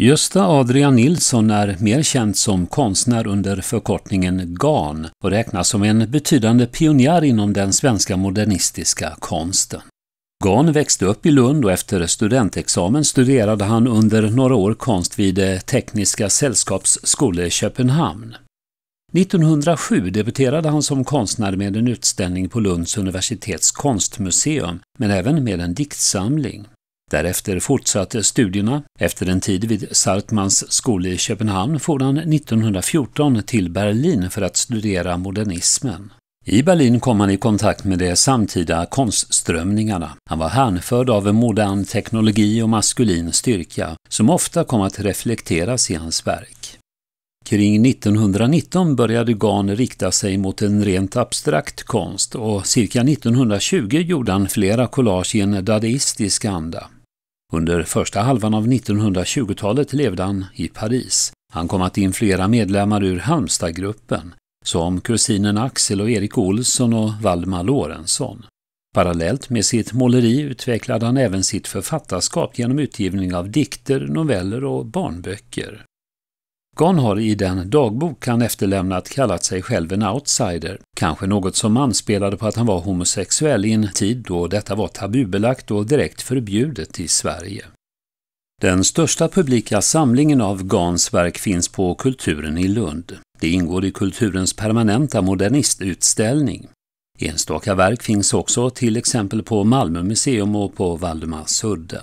Gösta Adrian Nilsson är mer känd som konstnär under förkortningen GAN och räknas som en betydande pionjär inom den svenska modernistiska konsten. GAN växte upp i Lund och efter studentexamen studerade han under några år konst vid Tekniska sällskaps i Köpenhamn. 1907 debuterade han som konstnär med en utställning på Lunds universitets konstmuseum, men även med en diktsamling. Därefter fortsatte studierna. Efter en tid vid Sartmans skola i Köpenhamn for han 1914 till Berlin för att studera modernismen. I Berlin kom han i kontakt med de samtida konstströmningarna. Han var hänförd av modern teknologi och maskulin styrka, som ofta kom att reflekteras i hans verk. Kring 1919 började Gahn rikta sig mot en rent abstrakt konst och cirka 1920 gjorde han flera collage i en dadaistisk anda. Under första halvan av 1920-talet levde han i Paris. Han kom att influera medlemmar ur Halmstadgruppen, som kusinen Axel och Erik Olsson och Valdemar Lorentzon. Parallellt med sitt måleri utvecklade han även sitt författarskap genom utgivning av dikter, noveller och barnböcker. Gon har i den dagbok han efterlämnat kallat sig själv en outsider, kanske något som anspelade på att han var homosexuell i en tid då detta var tabubelagt och direkt förbjudet i Sverige. Den största publika samlingen av Gans verk finns på Kulturen i Lund. Det ingår i Kulturens permanenta modernistutställning. Enstaka verk finns också till exempel på Malmö museum och på Valdemarsudde.